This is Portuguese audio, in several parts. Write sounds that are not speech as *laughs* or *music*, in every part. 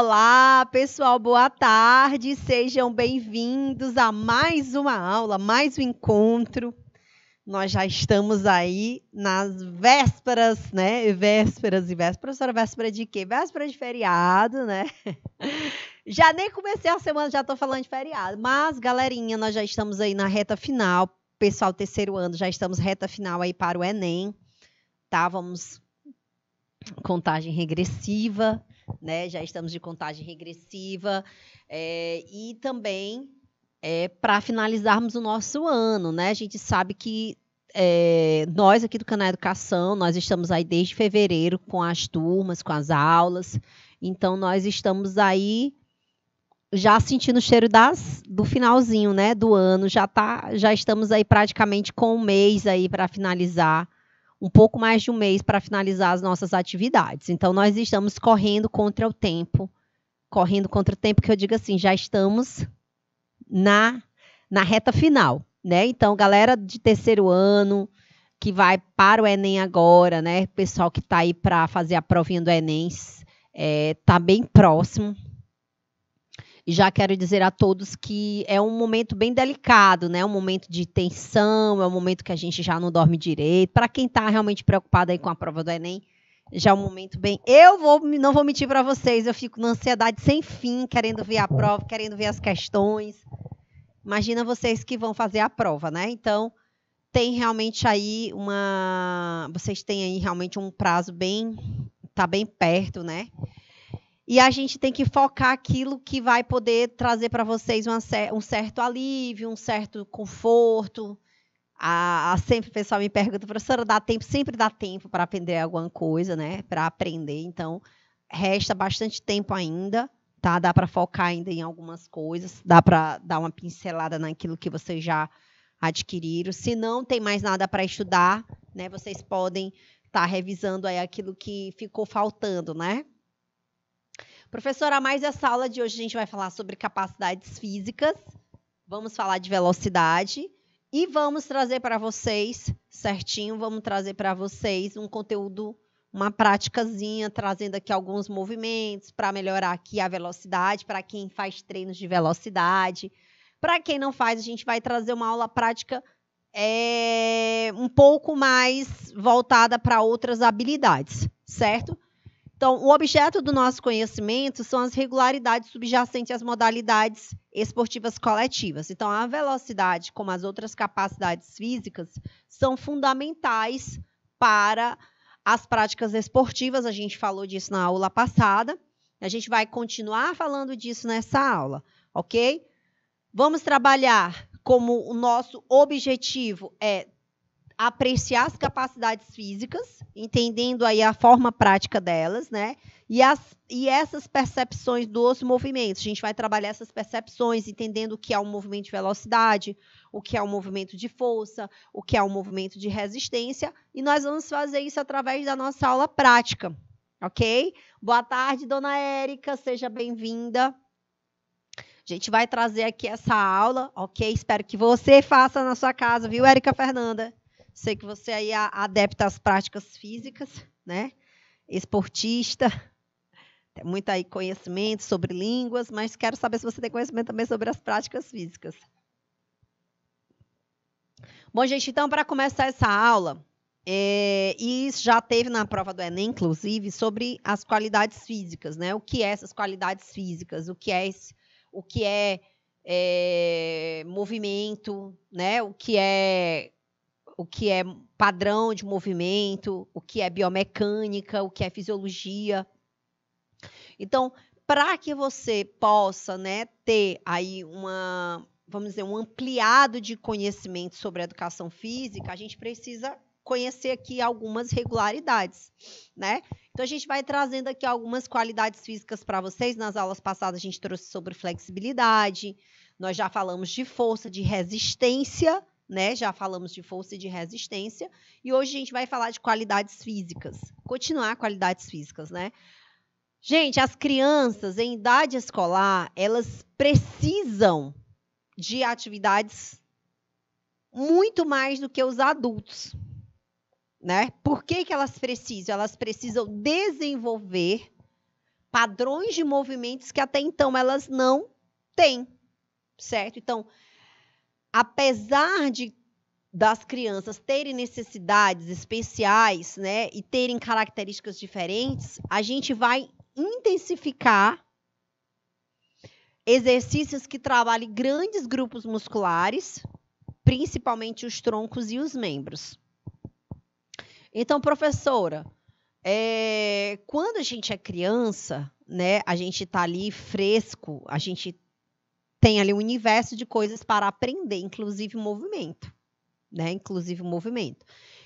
Olá, pessoal, boa tarde. Sejam bem-vindos a mais uma aula, mais um encontro. Nós já estamos aí nas vésperas, né? Vésperas e vésperas. Professora, véspera de quê? Véspera de feriado, né? *laughs* Já nem comecei a semana, já estou falando de feriado. Mas, galerinha, nós já estamos aí na reta final. Pessoal, terceiro ano, já estamos reta final aí para o Enem, tá? Vamos contagem regressiva né? Já estamos de contagem regressiva é, e também é, para finalizarmos o nosso ano, né? A gente sabe que é, nós aqui do Canal Educação, nós estamos aí desde fevereiro com as turmas, com as aulas, então nós estamos aí já sentindo o cheiro das do finalzinho, né, do ano, já tá, já estamos aí praticamente com um mês aí para finalizar um pouco mais de um mês para finalizar as nossas atividades. Então, nós estamos correndo contra o tempo. Correndo contra o tempo, que eu digo assim, já estamos na, na reta final, né? Então, galera de terceiro ano que vai para o Enem agora, né? Pessoal que está aí para fazer a provinha do Enem, é, tá bem próximo, e já quero dizer a todos que é um momento bem delicado, né? Um momento de tensão, é um momento que a gente já não dorme direito. Para quem está realmente preocupado aí com a prova do Enem, já é um momento bem. Eu vou, não vou mentir para vocês, eu fico na ansiedade sem fim, querendo ver a uhum. prova, querendo ver as questões. Imagina vocês que vão fazer a prova, né? Então, tem realmente aí uma. Vocês têm aí realmente um prazo bem. está bem perto, né? E a gente tem que focar aquilo que vai poder trazer para vocês uma, um certo alívio, um certo conforto. A, a sempre o pessoal me pergunta, professora, dá tempo? Sempre dá tempo para aprender alguma coisa, né? Para aprender. Então, resta bastante tempo ainda, tá? Dá para focar ainda em algumas coisas, dá para dar uma pincelada naquilo que vocês já adquiriram. Se não tem mais nada para estudar, né? Vocês podem estar tá revisando aí aquilo que ficou faltando, né? Professora, mais essa aula de hoje a gente vai falar sobre capacidades físicas, vamos falar de velocidade e vamos trazer para vocês, certinho, vamos trazer para vocês um conteúdo, uma práticazinha, trazendo aqui alguns movimentos para melhorar aqui a velocidade, para quem faz treinos de velocidade. Para quem não faz, a gente vai trazer uma aula prática é, um pouco mais voltada para outras habilidades, certo? Então, o objeto do nosso conhecimento são as regularidades subjacentes às modalidades esportivas coletivas. Então, a velocidade, como as outras capacidades físicas, são fundamentais para as práticas esportivas. A gente falou disso na aula passada. A gente vai continuar falando disso nessa aula, ok? Vamos trabalhar como o nosso objetivo é apreciar as capacidades físicas, entendendo aí a forma prática delas, né? E, as, e essas percepções dos movimentos. A gente vai trabalhar essas percepções, entendendo o que é um movimento de velocidade, o que é um movimento de força, o que é um movimento de resistência, e nós vamos fazer isso através da nossa aula prática, ok? Boa tarde, dona Érica, seja bem-vinda. A gente vai trazer aqui essa aula, ok? Espero que você faça na sua casa, viu, Érica Fernanda? Sei que você aí é adepta às práticas físicas, né? Esportista. Tem muito aí conhecimento sobre línguas, mas quero saber se você tem conhecimento também sobre as práticas físicas. Bom, gente, então, para começar essa aula, é, e já teve na prova do Enem, inclusive, sobre as qualidades físicas, né? O que é essas qualidades físicas, o que é, esse, o que é, é movimento, né? O que é o que é padrão de movimento, o que é biomecânica, o que é fisiologia. Então, para que você possa né, ter aí uma, vamos dizer, um ampliado de conhecimento sobre a educação física, a gente precisa conhecer aqui algumas regularidades, né? Então a gente vai trazendo aqui algumas qualidades físicas para vocês. Nas aulas passadas a gente trouxe sobre flexibilidade, nós já falamos de força, de resistência, né? Já falamos de força e de resistência. E hoje a gente vai falar de qualidades físicas. Continuar qualidades físicas, né? Gente, as crianças em idade escolar, elas precisam de atividades muito mais do que os adultos. Né? Por que, que elas precisam? Elas precisam desenvolver padrões de movimentos que até então elas não têm, certo? Então, apesar de das crianças terem necessidades especiais, né, e terem características diferentes, a gente vai intensificar exercícios que trabalhem grandes grupos musculares, principalmente os troncos e os membros. Então, professora, é, quando a gente é criança, né, a gente está ali fresco, a gente tem ali um universo de coisas para aprender, inclusive o movimento, né? Inclusive o movimento.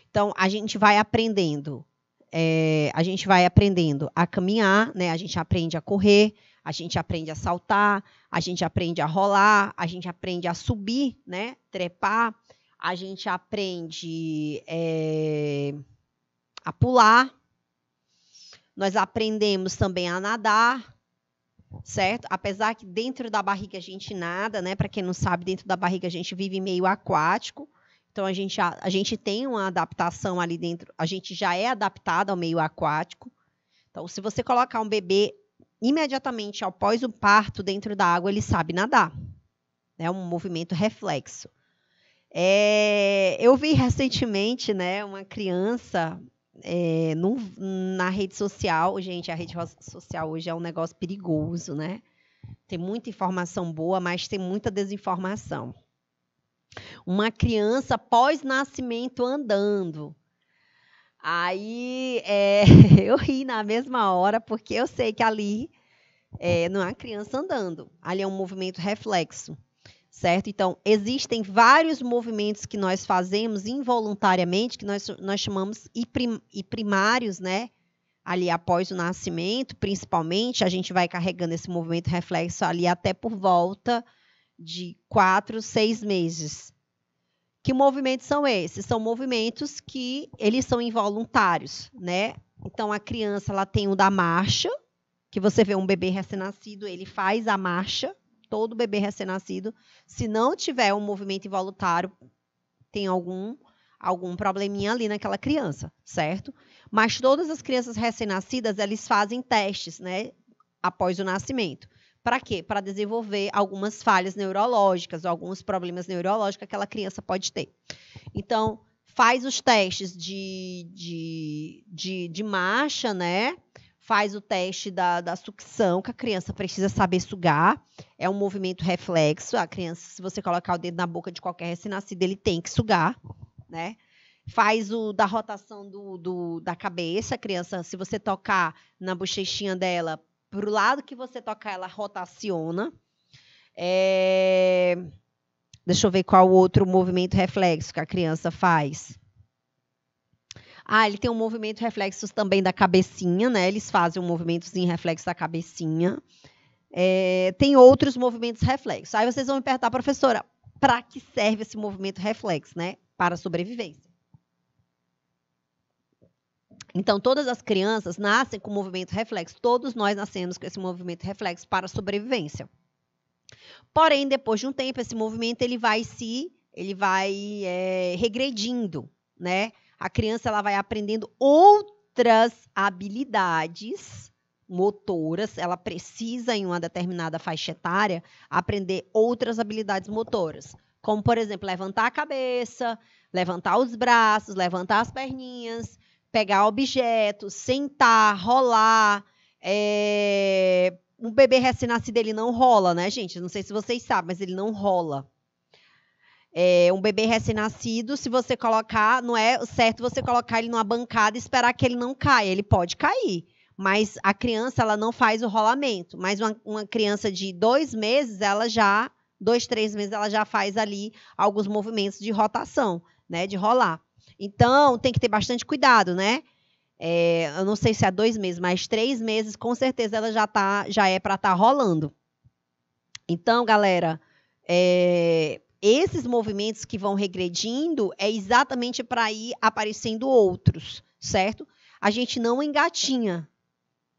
Então, a gente vai aprendendo, é, a gente vai aprendendo a caminhar, né? A gente aprende a correr, a gente aprende a saltar, a gente aprende a rolar, a gente aprende a subir, né? Trepar, a gente aprende é, a pular, nós aprendemos também a nadar, certo? Apesar que dentro da barriga a gente nada, né? Para quem não sabe, dentro da barriga a gente vive meio aquático. Então a gente, a, a gente tem uma adaptação ali dentro, a gente já é adaptado ao meio aquático. Então, se você colocar um bebê imediatamente após o parto dentro da água, ele sabe nadar. É né? um movimento reflexo. É, eu vi recentemente né, uma criança é, no, na rede social, gente, a rede social hoje é um negócio perigoso, né? Tem muita informação boa, mas tem muita desinformação. Uma criança pós-nascimento andando. Aí é, *laughs* eu ri na mesma hora, porque eu sei que ali é, não é uma criança andando. Ali é um movimento reflexo certo? Então, existem vários movimentos que nós fazemos involuntariamente, que nós, nós chamamos e primários, né? Ali após o nascimento, principalmente, a gente vai carregando esse movimento reflexo ali até por volta de quatro, seis meses. Que movimentos são esses? São movimentos que eles são involuntários, né? Então a criança ela tem o da marcha, que você vê um bebê recém-nascido, ele faz a marcha, todo bebê recém-nascido, se não tiver um movimento involuntário, tem algum algum probleminha ali naquela criança, certo? Mas todas as crianças recém-nascidas, eles fazem testes, né, após o nascimento. Para quê? Para desenvolver algumas falhas neurológicas, alguns problemas neurológicos que aquela criança pode ter. Então, faz os testes de, de, de, de marcha, né? faz o teste da, da sucção, que a criança precisa saber sugar. É um movimento reflexo. A criança, se você colocar o dedo na boca de qualquer recém-nascido, ele tem que sugar, né? Faz o da rotação do, do, da cabeça. A criança, se você tocar na bochechinha dela, pro lado que você tocar, ela rotaciona. É... Deixa eu ver qual outro movimento reflexo que a criança faz. Ah, ele tem um movimento reflexo também da cabecinha, né? Eles fazem um movimento em reflexo da cabecinha. É, tem outros movimentos reflexos. Aí vocês vão me perguntar, professora, para que serve esse movimento reflexo, né? Para sobrevivência. Então, todas as crianças nascem com movimento reflexo. Todos nós nascemos com esse movimento reflexo para sobrevivência. Porém, depois de um tempo, esse movimento ele vai se, ele vai é, regredindo, né? a criança ela vai aprendendo outras habilidades motoras, ela precisa em uma determinada faixa etária aprender outras habilidades motoras, como por exemplo, levantar a cabeça, levantar os braços, levantar as perninhas, pegar objetos, sentar, rolar, é, um bebê recém-nascido ele não rola, né, gente? Não sei se vocês sabem, mas ele não rola é, um bebê recém-nascido, se você colocar, não é certo você colocar ele numa bancada e esperar que ele não caia. Ele pode cair, mas a criança ela não faz o rolamento. Mas uma, uma criança de dois meses, ela já, dois, três meses, ela já faz ali alguns movimentos de rotação, né? De rolar. Então, tem que ter bastante cuidado, né? É, eu não sei se é dois meses, mas três meses, com certeza ela já tá, já é para estar tá rolando. Então, galera, é, esses movimentos que vão regredindo é exatamente para ir aparecendo outros, certo? A gente não engatinha,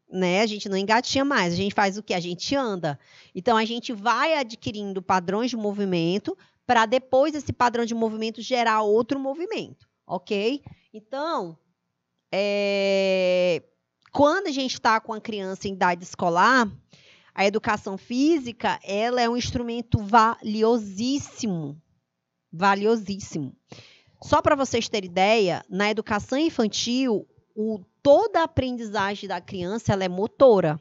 né? A gente não engatinha mais, a gente faz o que? A gente anda. Então a gente vai adquirindo padrões de movimento para depois esse padrão de movimento gerar outro movimento, ok? Então, é... quando a gente está com a criança em idade escolar, a educação física, ela é um instrumento valiosíssimo, valiosíssimo. Só para vocês terem ideia, na educação infantil, o, toda a aprendizagem da criança ela é motora.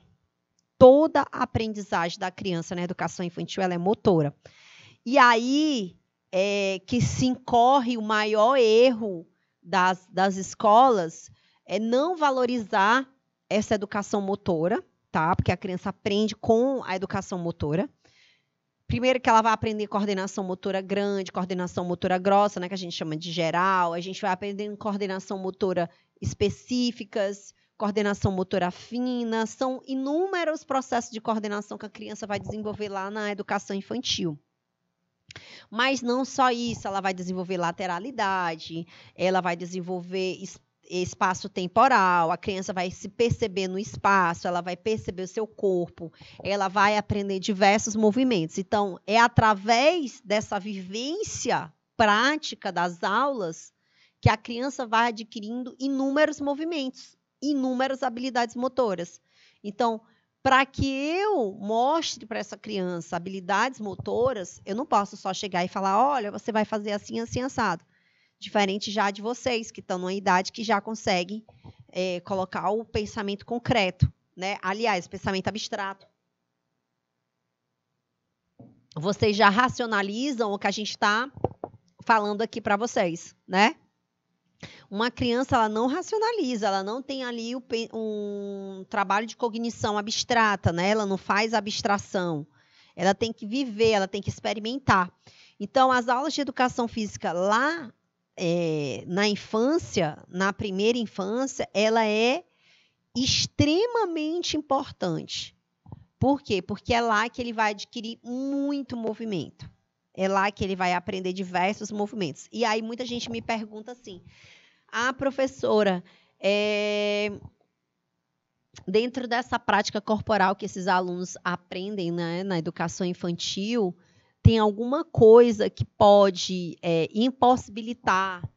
Toda a aprendizagem da criança na educação infantil ela é motora. E aí é, que se incorre o maior erro das, das escolas é não valorizar essa educação motora, tá? Porque a criança aprende com a educação motora. Primeiro que ela vai aprender coordenação motora grande, coordenação motora grossa, né, que a gente chama de geral. A gente vai aprendendo coordenação motora específicas, coordenação motora fina. São inúmeros processos de coordenação que a criança vai desenvolver lá na educação infantil. Mas não só isso, ela vai desenvolver lateralidade, ela vai desenvolver espaço temporal, a criança vai se perceber no espaço, ela vai perceber o seu corpo, ela vai aprender diversos movimentos. Então, é através dessa vivência prática das aulas que a criança vai adquirindo inúmeros movimentos, inúmeras habilidades motoras. Então, para que eu mostre para essa criança habilidades motoras, eu não posso só chegar e falar, olha, você vai fazer assim, assim, assado. Diferente já de vocês, que estão numa idade que já conseguem é, colocar o pensamento concreto, né? Aliás, pensamento abstrato. Vocês já racionalizam o que a gente está falando aqui para vocês, né? Uma criança ela não racionaliza, ela não tem ali um trabalho de cognição abstrata, né? Ela não faz abstração. Ela tem que viver, ela tem que experimentar. Então, as aulas de educação física lá é, na infância, na primeira infância, ela é extremamente importante. Por quê? Porque é lá que ele vai adquirir muito movimento. É lá que ele vai aprender diversos movimentos. E aí muita gente me pergunta assim: ah, professora, é... dentro dessa prática corporal que esses alunos aprendem né, na educação infantil, tem alguma coisa que pode é, impossibilitar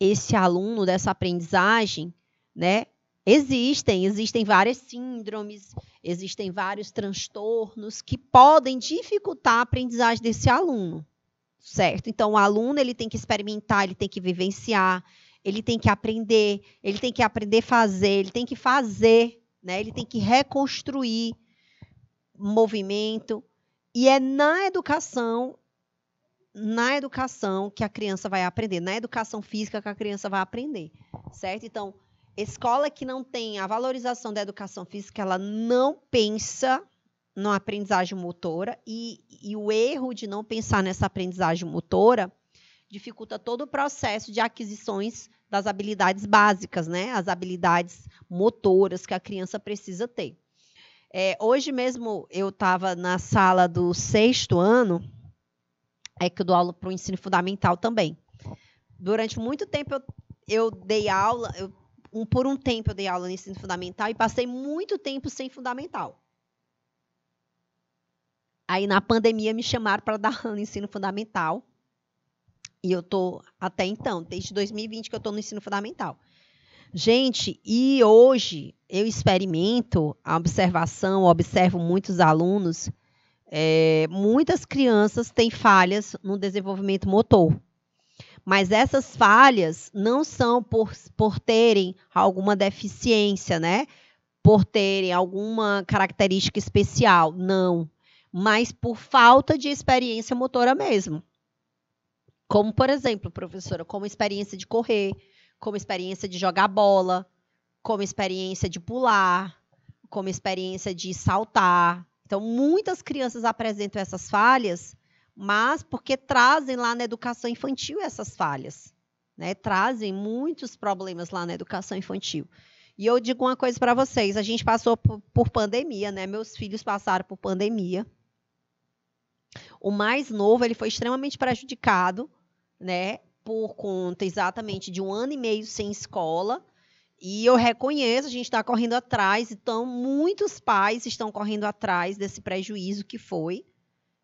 esse aluno dessa aprendizagem, né? Existem, existem várias síndromes, existem vários transtornos que podem dificultar a aprendizagem desse aluno, certo? Então, o aluno ele tem que experimentar, ele tem que vivenciar, ele tem que aprender, ele tem que aprender a fazer, ele tem que fazer, né? Ele tem que reconstruir movimento, e é na educação, na educação que a criança vai aprender, na educação física que a criança vai aprender, certo? Então, escola que não tem a valorização da educação física, ela não pensa na aprendizagem motora e, e o erro de não pensar nessa aprendizagem motora dificulta todo o processo de aquisições das habilidades básicas, né? As habilidades motoras que a criança precisa ter. É, hoje mesmo eu estava na sala do sexto ano, é que eu dou aula para o ensino fundamental também. Durante muito tempo eu, eu dei aula, eu, um, por um tempo eu dei aula no ensino fundamental e passei muito tempo sem fundamental. Aí na pandemia me chamaram para dar aula no ensino fundamental. E eu tô até então, desde 2020 que eu tô no ensino fundamental. Gente, e hoje eu experimento a observação, observo muitos alunos, é, muitas crianças têm falhas no desenvolvimento motor. Mas essas falhas não são por, por terem alguma deficiência, né? Por terem alguma característica especial, não. Mas por falta de experiência motora mesmo. Como, por exemplo, professora, como experiência de correr, como experiência de jogar bola, como experiência de pular, como experiência de saltar. Então, muitas crianças apresentam essas falhas, mas porque trazem lá na educação infantil essas falhas, né? Trazem muitos problemas lá na educação infantil. E eu digo uma coisa para vocês: a gente passou por pandemia, né? Meus filhos passaram por pandemia. O mais novo ele foi extremamente prejudicado, né? por conta exatamente de um ano e meio sem escola. E eu reconheço, a gente está correndo atrás, então muitos pais estão correndo atrás desse prejuízo que foi.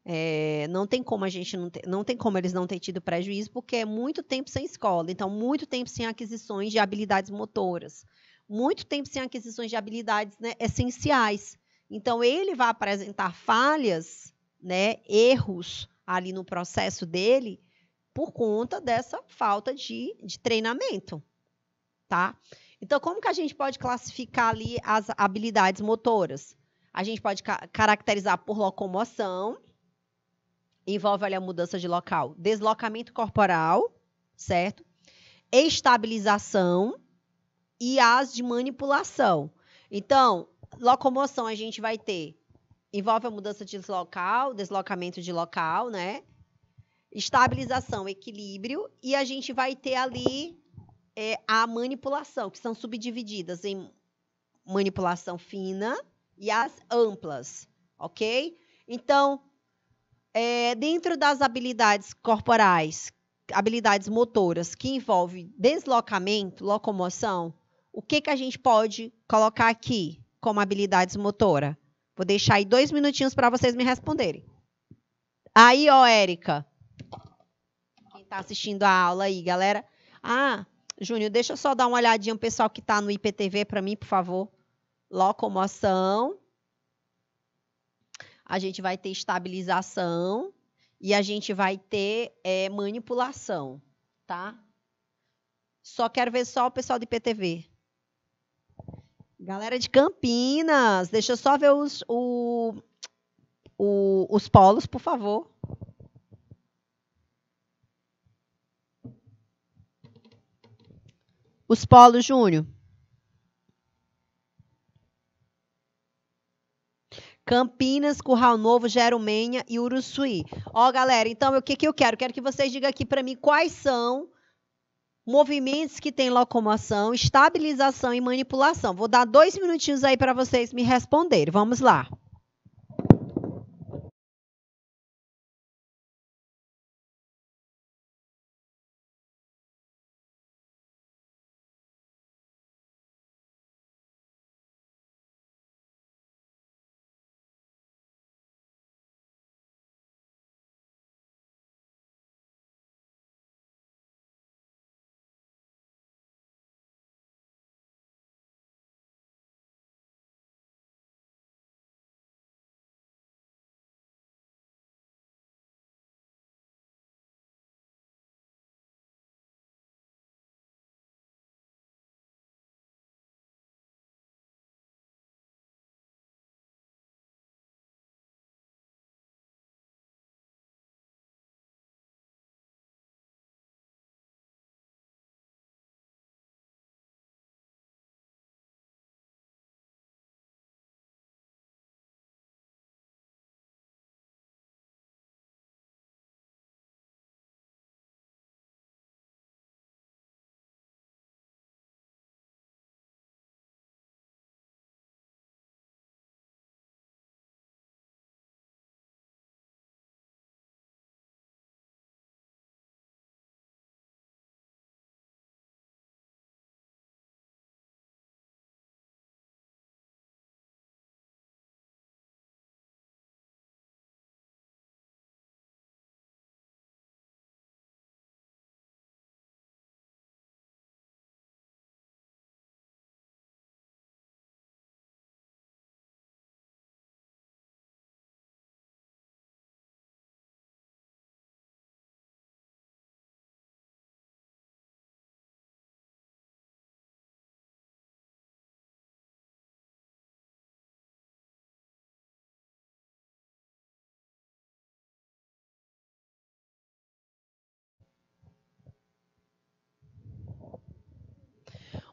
É, não tem como a gente não, ter, não tem como eles não ter tido prejuízo, porque é muito tempo sem escola, então muito tempo sem aquisições de habilidades motoras, muito tempo sem aquisições de habilidades né, essenciais. Então ele vai apresentar falhas, né, erros ali no processo dele, por conta dessa falta de, de treinamento, tá? Então, como que a gente pode classificar ali as habilidades motoras? A gente pode ca caracterizar por locomoção, envolve ali a mudança de local, deslocamento corporal, certo? Estabilização e as de manipulação. Então, locomoção a gente vai ter envolve a mudança de local, deslocamento de local, né? estabilização, equilíbrio, e a gente vai ter ali é, a manipulação, que são subdivididas em manipulação fina e as amplas, ok? Então, é, dentro das habilidades corporais, habilidades motoras, que envolve deslocamento, locomoção, o que, que a gente pode colocar aqui como habilidades motora? Vou deixar aí dois minutinhos para vocês me responderem. Aí, ó, Érica, está assistindo a aula aí, galera. Ah, Júnior, deixa eu só dar uma olhadinha o pessoal que está no IPTV para mim, por favor. Locomoção. A gente vai ter estabilização e a gente vai ter é, manipulação, tá? Só quero ver só o pessoal do IPTV. Galera de Campinas, deixa eu só ver os, o, o, os polos, por favor. Os polos, Júnior. Campinas, Curral Novo, Jerumenha e Uruçuí. Ó, galera, então o que, que eu quero? Quero que vocês digam aqui para mim quais são movimentos que têm locomoção, estabilização e manipulação. Vou dar dois minutinhos aí para vocês me responderem. Vamos lá.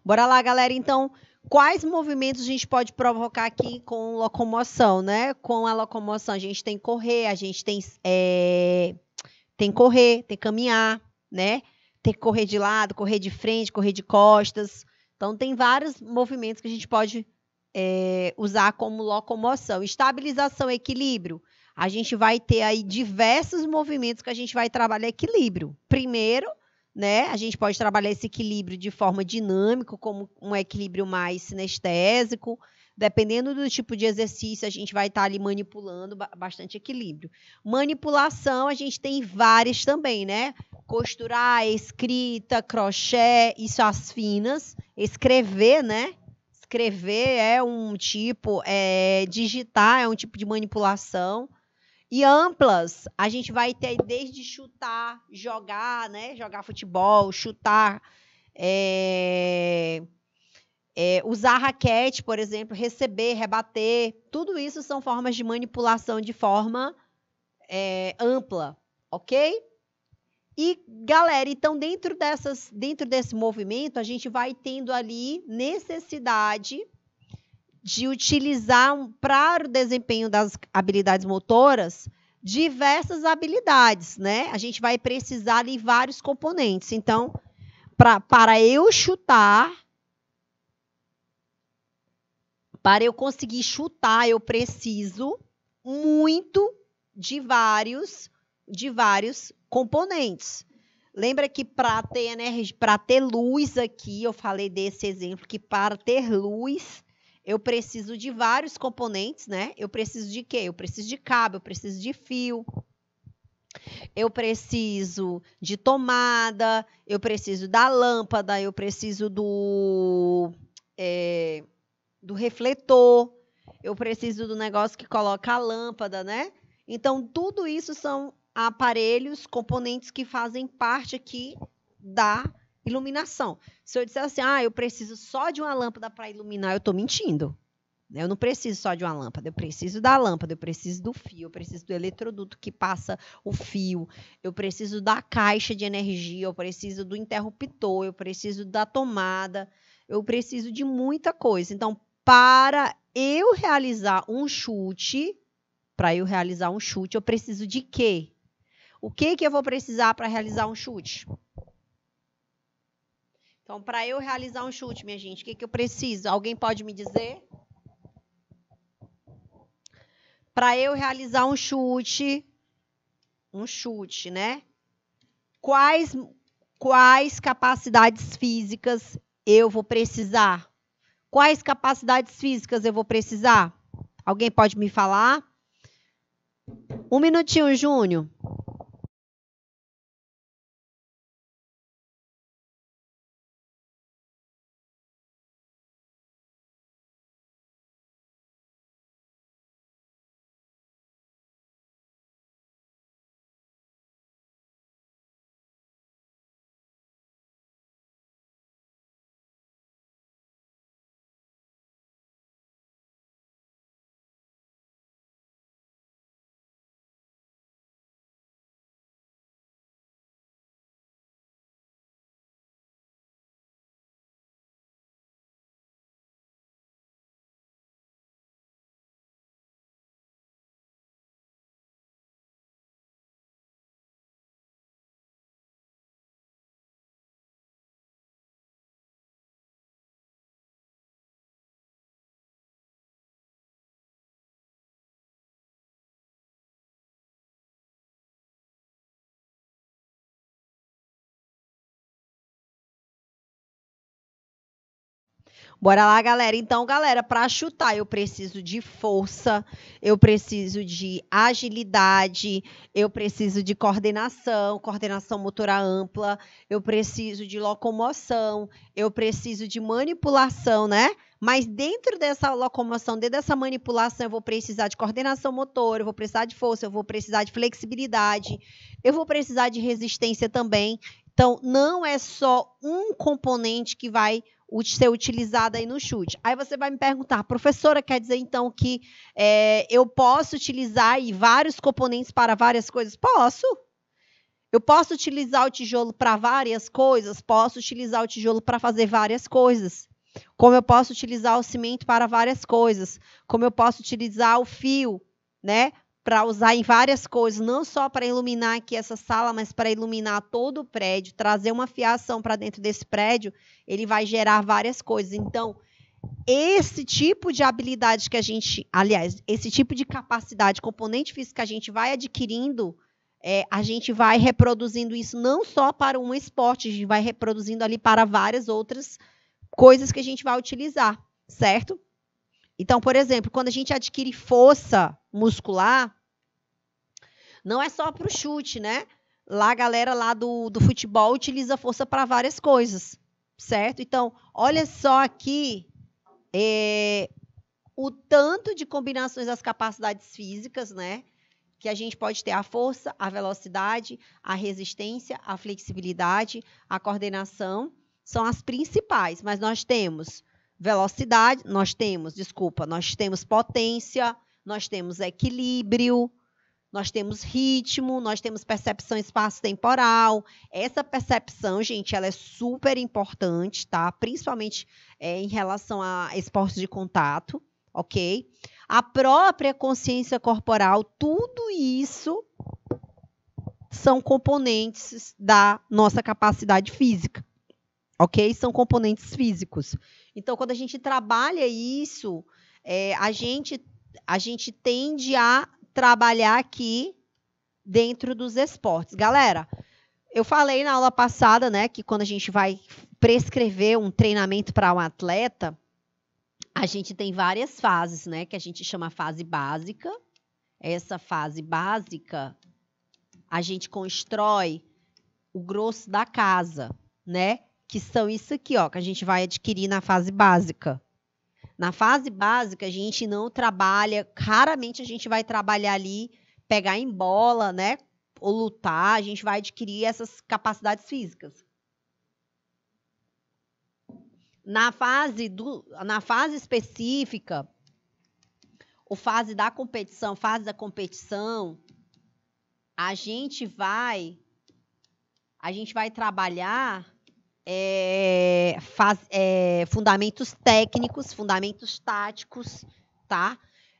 Bora lá, galera. Então, quais movimentos a gente pode provocar aqui com locomoção, né? Com a locomoção, a gente tem correr, a gente tem, é, tem correr, tem caminhar, né? Tem que correr de lado, correr de frente, correr de costas. Então, tem vários movimentos que a gente pode é, usar como locomoção. Estabilização, equilíbrio. A gente vai ter aí diversos movimentos que a gente vai trabalhar equilíbrio. Primeiro, né? A gente pode trabalhar esse equilíbrio de forma dinâmica, como um equilíbrio mais sinestésico. Dependendo do tipo de exercício, a gente vai estar tá ali manipulando bastante equilíbrio. Manipulação, a gente tem várias também, né? Costurar, escrita, crochê, isso as finas. Escrever, né? Escrever é um tipo, é, digitar é um tipo de manipulação e amplas. A gente vai ter desde chutar, jogar, né? Jogar futebol, chutar, é, é, usar raquete, por exemplo, receber, rebater. Tudo isso são formas de manipulação de forma é, ampla, ok? E galera, então dentro dessas, dentro desse movimento, a gente vai tendo ali necessidade de utilizar para o desempenho das habilidades motoras diversas habilidades, né? A gente vai precisar de vários componentes. Então, pra, para eu chutar, para eu conseguir chutar, eu preciso muito de vários de vários componentes. Lembra que para ter energia, para ter luz aqui, eu falei desse exemplo que para ter luz eu preciso de vários componentes, né? Eu preciso de quê? Eu preciso de cabo, eu preciso de fio, eu preciso de tomada, eu preciso da lâmpada, eu preciso do, é, do refletor, eu preciso do negócio que coloca a lâmpada, né? Então, tudo isso são aparelhos, componentes que fazem parte aqui da Iluminação. Se eu disser assim, ah, eu preciso só de uma lâmpada para iluminar, eu estou mentindo. Né, eu não preciso só de uma lâmpada, eu preciso da lâmpada, eu preciso do fio, eu preciso do eletroduto que passa o fio, eu preciso da caixa de energia, eu preciso do interruptor, eu preciso da tomada, eu preciso de muita coisa. Então, para eu realizar um chute, para eu realizar um chute, eu preciso de quê? O que que eu vou precisar para realizar um chute? Então, para eu realizar um chute, minha gente, o que, que eu preciso? Alguém pode me dizer? Para eu realizar um chute, um chute, né? Quais, quais capacidades físicas eu vou precisar? Quais capacidades físicas eu vou precisar? Alguém pode me falar? Um minutinho, Júnior. Bora lá, galera. Então, galera, para chutar eu preciso de força, eu preciso de agilidade, eu preciso de coordenação, coordenação motora ampla, eu preciso de locomoção, eu preciso de manipulação, né? Mas dentro dessa locomoção, dentro dessa manipulação, eu vou precisar de coordenação motora, eu vou precisar de força, eu vou precisar de flexibilidade, eu vou precisar de resistência também. Então, não é só um componente que vai ser utilizada aí no chute. Aí você vai me perguntar, professora, quer dizer então que é, eu posso utilizar aí vários componentes para várias coisas? Posso. Eu posso utilizar o tijolo para várias coisas? Posso utilizar o tijolo para fazer várias coisas. Como eu posso utilizar o cimento para várias coisas. Como eu posso utilizar o fio, né? para usar em várias coisas, não só para iluminar aqui essa sala, mas para iluminar todo o prédio, trazer uma fiação para dentro desse prédio, ele vai gerar várias coisas. Então, esse tipo de habilidade que a gente, aliás, esse tipo de capacidade, componente físico que a gente vai adquirindo, é, a gente vai reproduzindo isso não só para um esporte, a gente vai reproduzindo ali para várias outras coisas que a gente vai utilizar, certo? Então, por exemplo, quando a gente adquire força muscular, não é só para o chute, né? Lá a galera lá do, do futebol utiliza a força para várias coisas, certo? Então, olha só aqui é, o tanto de combinações das capacidades físicas, né? que a gente pode ter a força, a velocidade, a resistência, a flexibilidade, a coordenação, são as principais, mas nós temos velocidade, nós temos, desculpa, nós temos potência, nós temos equilíbrio, nós temos ritmo, nós temos percepção espaço-temporal. Essa percepção, gente, ela é super importante, tá? Principalmente é, em relação a esportes de contato, ok? A própria consciência corporal, tudo isso são componentes da nossa capacidade física, ok? São componentes físicos. Então, quando a gente trabalha isso, é, a gente a gente tende a trabalhar aqui dentro dos esportes. Galera, eu falei na aula passada, né, que quando a gente vai prescrever um treinamento para um atleta, a gente tem várias fases, né, que a gente chama fase básica. Essa fase básica, a gente constrói o grosso da casa, né? Que são isso aqui, ó, que a gente vai adquirir na fase básica. Na fase básica, a gente não trabalha, raramente a gente vai trabalhar ali, pegar em bola, né? Ou lutar, a gente vai adquirir essas capacidades físicas. Na fase, do, na fase específica, ou fase da competição, fase da competição, a gente vai a gente vai trabalhar é, faz, é, fundamentos técnicos, fundamentos táticos, tá?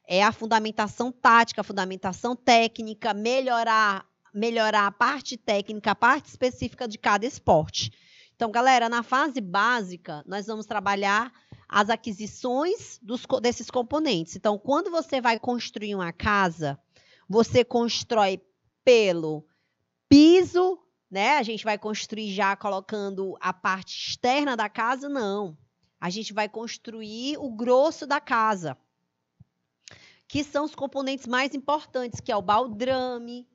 É a fundamentação tática, a fundamentação técnica, melhorar, melhorar a parte técnica, a parte específica de cada esporte. Então, galera, na fase básica, nós vamos trabalhar as aquisições dos, desses componentes. Então, quando você vai construir uma casa, você constrói pelo piso, né? A gente vai construir já colocando a parte externa da casa? Não. A gente vai construir o grosso da casa, que são os componentes mais importantes, que é o baldrame,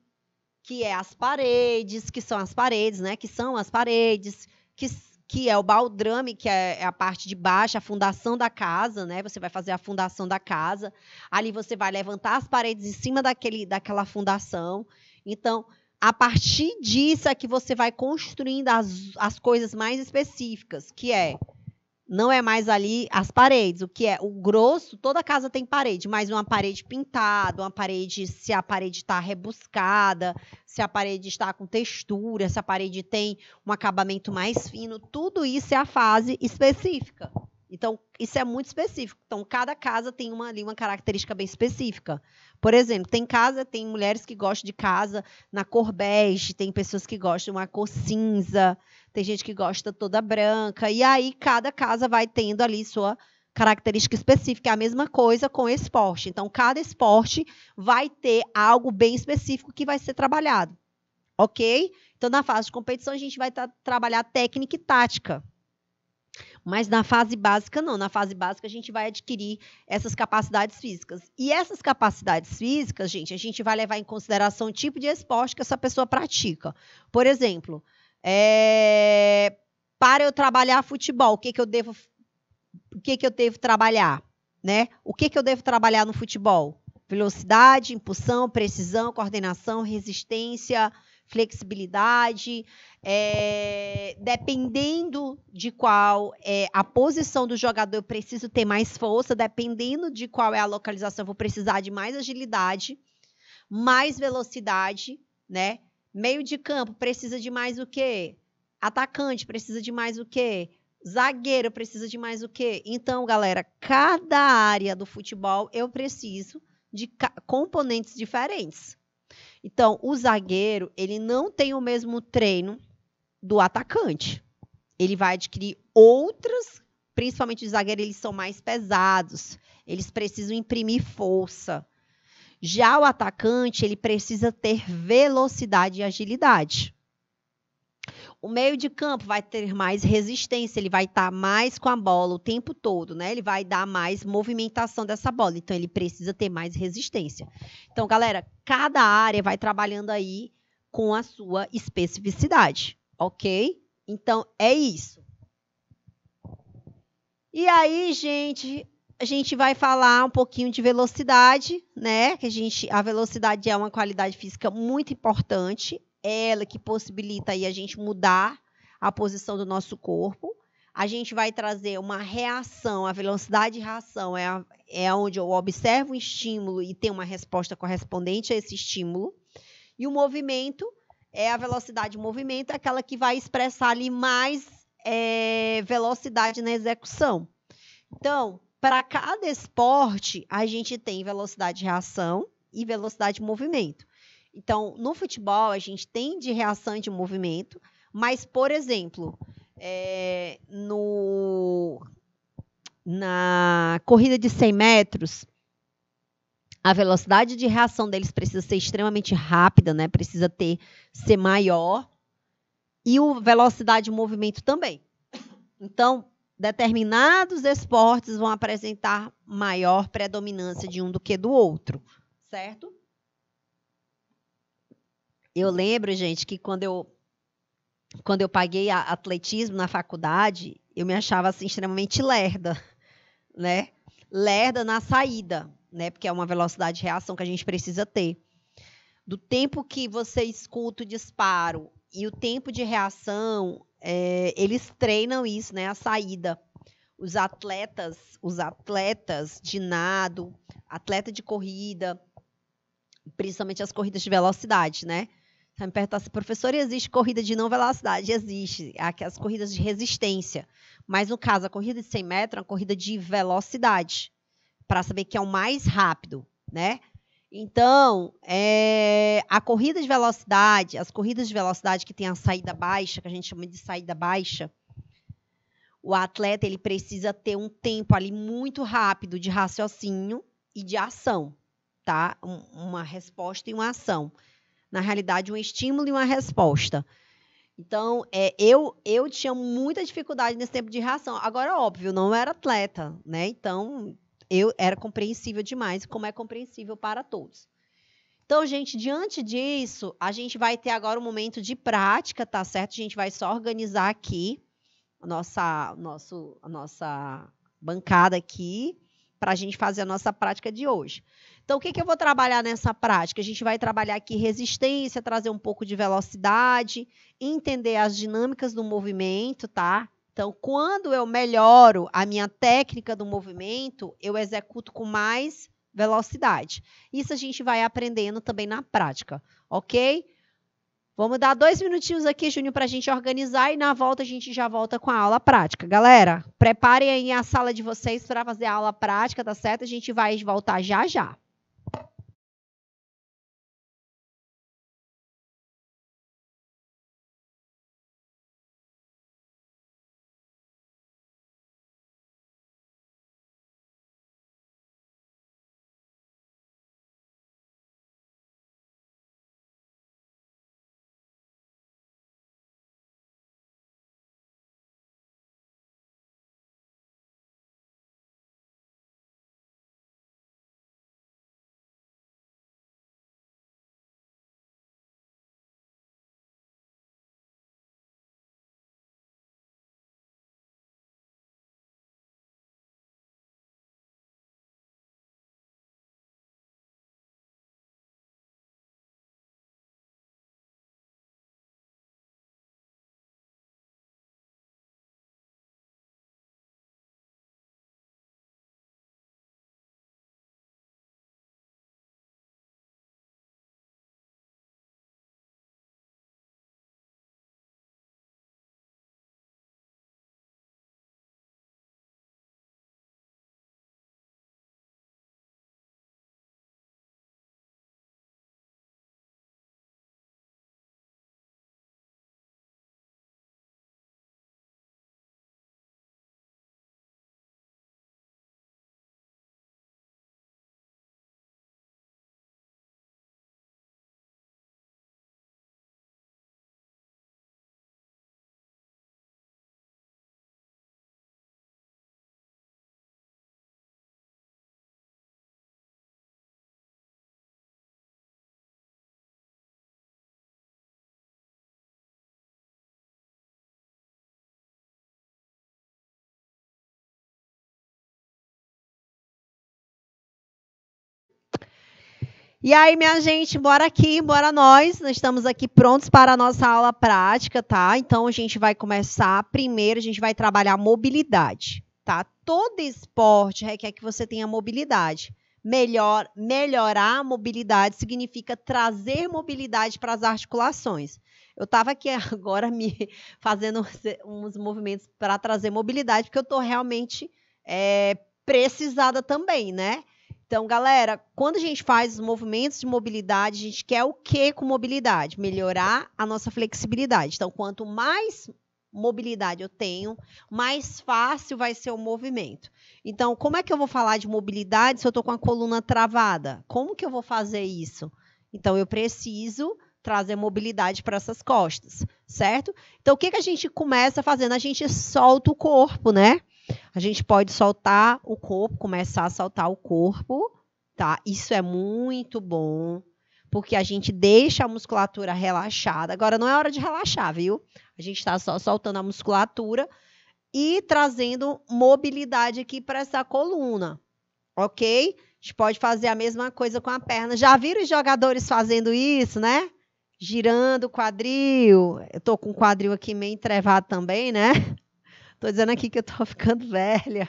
que é as paredes, que são as paredes, né? Que são as paredes, que, que é o baldrame, que é, é a parte de baixo, a fundação da casa, né? Você vai fazer a fundação da casa. Ali você vai levantar as paredes em cima daquele, daquela fundação. Então, a partir disso é que você vai construindo as, as coisas mais específicas, que é não é mais ali as paredes, o que é o grosso, toda casa tem parede, mas uma parede pintada, uma parede, se a parede está rebuscada, se a parede está com textura, se a parede tem um acabamento mais fino, tudo isso é a fase específica. Então, isso é muito específico. Então, cada casa tem uma, ali uma característica bem específica. Por exemplo, tem casa, tem mulheres que gostam de casa na cor bege, tem pessoas que gostam de uma cor cinza, tem gente que gosta toda branca. E aí, cada casa vai tendo ali sua característica específica. É a mesma coisa com esporte. Então, cada esporte vai ter algo bem específico que vai ser trabalhado. Ok? Então, na fase de competição, a gente vai tá, trabalhar técnica e tática. Mas na fase básica, não. Na fase básica, a gente vai adquirir essas capacidades físicas. E essas capacidades físicas, gente, a gente vai levar em consideração o tipo de esporte que essa pessoa pratica. Por exemplo, é... para eu trabalhar futebol, o que, que eu devo. O que, que eu devo trabalhar? Né? O que, que eu devo trabalhar no futebol? Velocidade, impulsão, precisão, coordenação, resistência, flexibilidade, é, dependendo de qual é a posição do jogador, eu preciso ter mais força, dependendo de qual é a localização, eu vou precisar de mais agilidade, mais velocidade, né? Meio de campo precisa de mais o quê? Atacante precisa de mais o quê? Zagueiro precisa de mais o quê? Então, galera, cada área do futebol eu preciso de componentes diferentes. Então, o zagueiro, ele não tem o mesmo treino do atacante. Ele vai adquirir outras, principalmente os zagueiros, eles são mais pesados. Eles precisam imprimir força. Já o atacante, ele precisa ter velocidade e agilidade. O meio de campo vai ter mais resistência, ele vai estar tá mais com a bola o tempo todo, né? Ele vai dar mais movimentação dessa bola, então ele precisa ter mais resistência. Então, galera, cada área vai trabalhando aí com a sua especificidade, ok? Então, é isso. E aí, gente, a gente vai falar um pouquinho de velocidade, né? Que a gente, a velocidade é uma qualidade física muito importante ela que possibilita aí a gente mudar a posição do nosso corpo. A gente vai trazer uma reação, a velocidade de reação é, a, é onde eu observo um estímulo e tem uma resposta correspondente a esse estímulo. E o movimento é a velocidade de movimento, é aquela que vai expressar ali mais é, velocidade na execução. Então, para cada esporte, a gente tem velocidade de reação e velocidade de movimento. Então, no futebol, a gente tem de reação de movimento, mas, por exemplo, é, no, na corrida de 100 metros, a velocidade de reação deles precisa ser extremamente rápida, né? Precisa ter ser maior e o velocidade de movimento também. Então, determinados esportes vão apresentar maior predominância de um do que do outro, certo? Eu lembro, gente, que quando eu quando eu paguei atletismo na faculdade, eu me achava assim extremamente lerda, *laughs* né? Lerda na saída, né? Porque é uma velocidade de reação que a gente precisa ter. Do tempo que você escuta o disparo e o tempo de reação, é, eles treinam isso, né? A saída. Os atletas, os atletas de nado, atleta de corrida, principalmente as corridas de velocidade, né? Aí me perguntou assim, professor, existe corrida de não velocidade? Existe. As corridas de resistência. Mas, no caso, a corrida de 100 metros é uma corrida de velocidade. Para saber que é o mais rápido, né? Então, é, a corrida de velocidade, as corridas de velocidade que tem a saída baixa, que a gente chama de saída baixa, o atleta ele precisa ter um tempo ali muito rápido de raciocínio e de ação, tá? Um, uma resposta e uma ação na realidade, um estímulo e uma resposta. Então, é, eu, eu tinha muita dificuldade nesse tempo de reação. Agora, óbvio, não era atleta, né? Então, eu era compreensível demais, como é compreensível para todos. Então, gente, diante disso, a gente vai ter agora um momento de prática, tá certo? A gente vai só organizar aqui a nossa, nosso, a nossa bancada aqui para a gente fazer a nossa prática de hoje. Então, o que, que eu vou trabalhar nessa prática? A gente vai trabalhar aqui resistência, trazer um pouco de velocidade, entender as dinâmicas do movimento, tá? Então, quando eu melhoro a minha técnica do movimento, eu executo com mais velocidade. Isso a gente vai aprendendo também na prática, ok? Vamos dar dois minutinhos aqui, Júnior, para a gente organizar e na volta a gente já volta com a aula prática. Galera, preparem aí a sala de vocês para fazer a aula prática, tá certo? A gente vai voltar já já. E aí, minha gente, bora aqui, bora nós. Nós estamos aqui prontos para a nossa aula prática, tá? Então, a gente vai começar. Primeiro, a gente vai trabalhar mobilidade, tá? Todo esporte requer que você tenha mobilidade. Melhor, melhorar a mobilidade significa trazer mobilidade para as articulações. Eu estava aqui *laughs* agora me fazendo uns movimentos para trazer mobilidade, porque eu estou realmente é, precisada também, né? Então, galera, quando a gente faz os movimentos de mobilidade, a gente quer o que com mobilidade? Melhorar a nossa flexibilidade. Então, quanto mais mobilidade eu tenho, mais fácil vai ser o movimento. Então, como é que eu vou falar de mobilidade se eu estou com a coluna travada? Como que eu vou fazer isso? Então, eu preciso trazer mobilidade para essas costas, certo? Então, o que, que a gente começa fazendo? A gente solta o corpo, né? A gente pode soltar o corpo, começar a soltar o corpo, tá? Isso é muito bom, porque a gente deixa a musculatura relaxada. Agora não é hora de relaxar, viu? A gente está só soltando a musculatura e trazendo mobilidade aqui para essa coluna, ok? A gente pode fazer a mesma coisa com a perna. Já viram os jogadores fazendo isso, né? Girando o quadril. Eu tô com o quadril aqui meio entrevado também, né? Tô dizendo aqui que eu tô *laughs* ficando velha.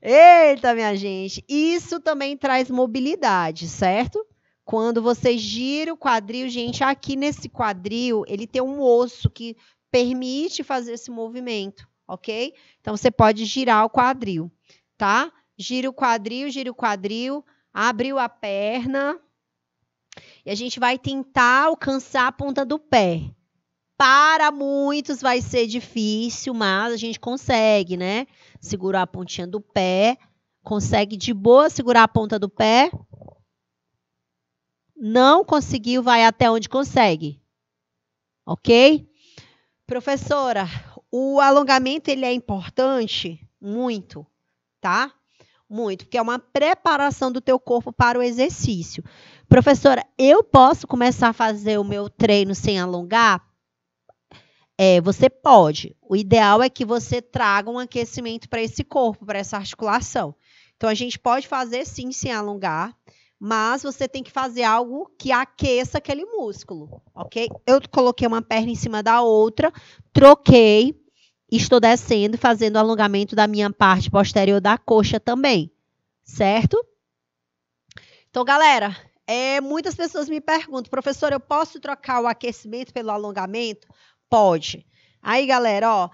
Eita, minha gente! Isso também traz mobilidade, certo? Quando você gira o quadril, gente, aqui nesse quadril, ele tem um osso que permite fazer esse movimento, ok? Então, você pode girar o quadril, tá? Gira o quadril, gira o quadril, abriu a perna. E a gente vai tentar alcançar a ponta do pé. Para muitos vai ser difícil, mas a gente consegue, né? Segurar a pontinha do pé. Consegue de boa segurar a ponta do pé? Não conseguiu, vai até onde consegue. Ok? Professora, o alongamento ele é importante muito, tá? Muito, porque é uma preparação do teu corpo para o exercício. Professora, eu posso começar a fazer o meu treino sem alongar? É, você pode. O ideal é que você traga um aquecimento para esse corpo, para essa articulação. Então a gente pode fazer sim sem alongar, mas você tem que fazer algo que aqueça aquele músculo, ok? Eu coloquei uma perna em cima da outra, troquei, estou descendo, fazendo alongamento da minha parte posterior da coxa também, certo? Então, galera, é, muitas pessoas me perguntam, professor, eu posso trocar o aquecimento pelo alongamento? Pode. Aí, galera, ó,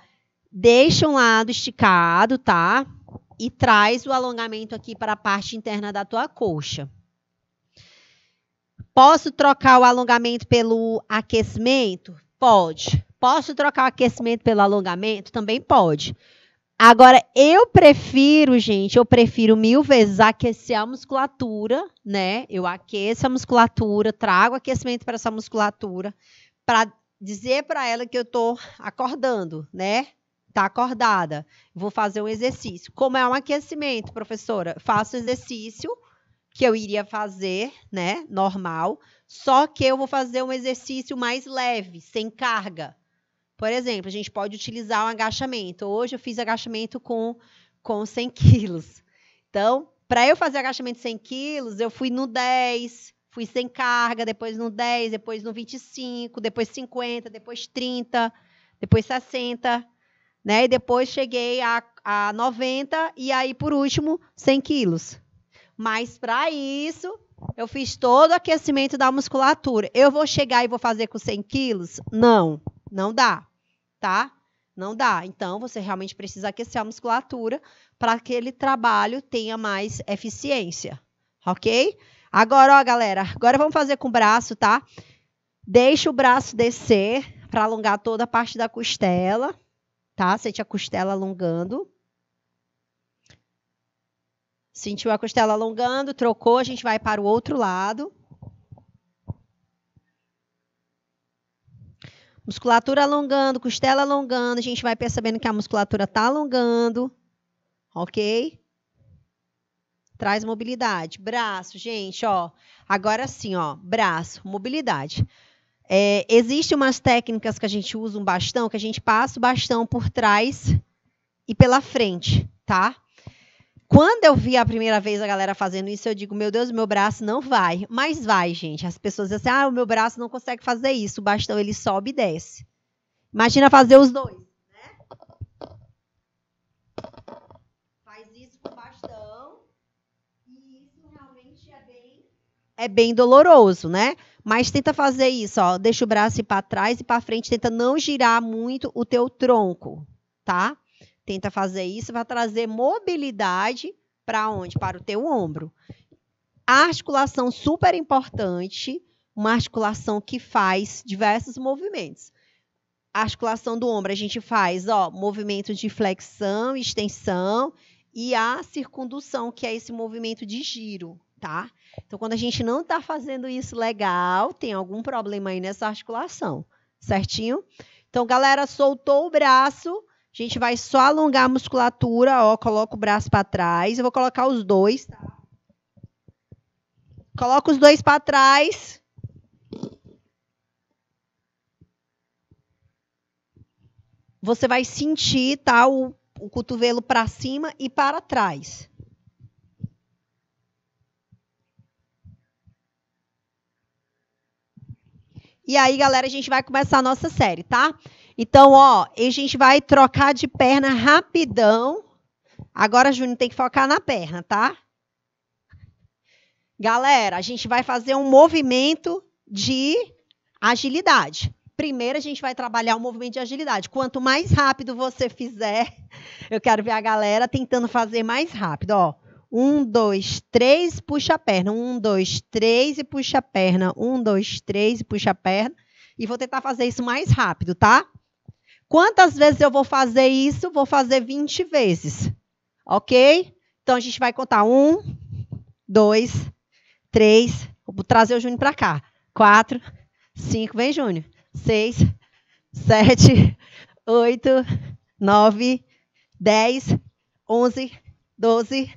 deixa um lado esticado, tá? E traz o alongamento aqui para a parte interna da tua coxa. Posso trocar o alongamento pelo aquecimento? Pode. Posso trocar o aquecimento pelo alongamento? Também pode. Agora, eu prefiro, gente, eu prefiro mil vezes aquecer a musculatura, né? Eu aqueço a musculatura, trago aquecimento para essa musculatura, para dizer para ela que eu estou acordando, né? Tá acordada. Vou fazer um exercício. Como é um aquecimento, professora? Faço exercício que eu iria fazer, né? Normal. Só que eu vou fazer um exercício mais leve, sem carga. Por exemplo, a gente pode utilizar um agachamento. Hoje eu fiz agachamento com, com 100 quilos. Então, para eu fazer agachamento de 100 quilos, eu fui no 10, fui sem carga, depois no 10, depois no 25, depois 50, depois 30, depois 60, né? E depois cheguei a, a 90 e aí, por último, 100 quilos. Mas para isso, eu fiz todo o aquecimento da musculatura. Eu vou chegar e vou fazer com 100 quilos? Não, não dá, tá? Não dá. Então, você realmente precisa aquecer a musculatura para que aquele trabalho tenha mais eficiência, ok? Agora, ó, galera, agora vamos fazer com o braço, tá? Deixa o braço descer para alongar toda a parte da costela, tá? Sente a costela alongando. Sentiu a costela alongando, trocou, a gente vai para o outro lado. Musculatura alongando, costela alongando, a gente vai percebendo que a musculatura tá alongando, ok? Traz mobilidade. Braço, gente, ó. Agora sim, ó. Braço, mobilidade. É, Existem umas técnicas que a gente usa um bastão, que a gente passa o bastão por trás e pela frente, tá? Quando eu vi a primeira vez a galera fazendo isso, eu digo, meu Deus, meu braço não vai. Mas vai, gente. As pessoas dizem assim, ah, o meu braço não consegue fazer isso. O bastão, ele sobe e desce. Imagina fazer os dois. é bem doloroso, né? Mas tenta fazer isso, ó, deixa o braço ir para trás e para frente, tenta não girar muito o teu tronco, tá? Tenta fazer isso Vai trazer mobilidade para onde? Para o teu ombro. articulação super importante, uma articulação que faz diversos movimentos. A articulação do ombro, a gente faz, ó, movimento de flexão, extensão e a circundução, que é esse movimento de giro, tá? Então, quando a gente não está fazendo isso legal, tem algum problema aí nessa articulação, certinho? Então, galera, soltou o braço, a gente vai só alongar a musculatura, ó, coloca o braço para trás, eu vou colocar os dois, tá? Coloca os dois para trás. Você vai sentir, tá, o, o cotovelo para cima e para trás. E aí, galera, a gente vai começar a nossa série, tá? Então, ó, a gente vai trocar de perna rapidão. Agora, Júnior, tem que focar na perna, tá? Galera, a gente vai fazer um movimento de agilidade. Primeiro, a gente vai trabalhar o movimento de agilidade. Quanto mais rápido você fizer, *laughs* eu quero ver a galera tentando fazer mais rápido, ó. Um, dois, três, puxa a perna. Um, dois, três e puxa a perna. Um, dois, três e puxa a perna. E vou tentar fazer isso mais rápido, tá? Quantas vezes eu vou fazer isso? Vou fazer 20 vezes, ok? Então a gente vai contar um, dois, três. Vou trazer o Júnior para cá. Quatro, cinco, vem Júnior. Seis, sete, oito, nove, dez, onze, doze.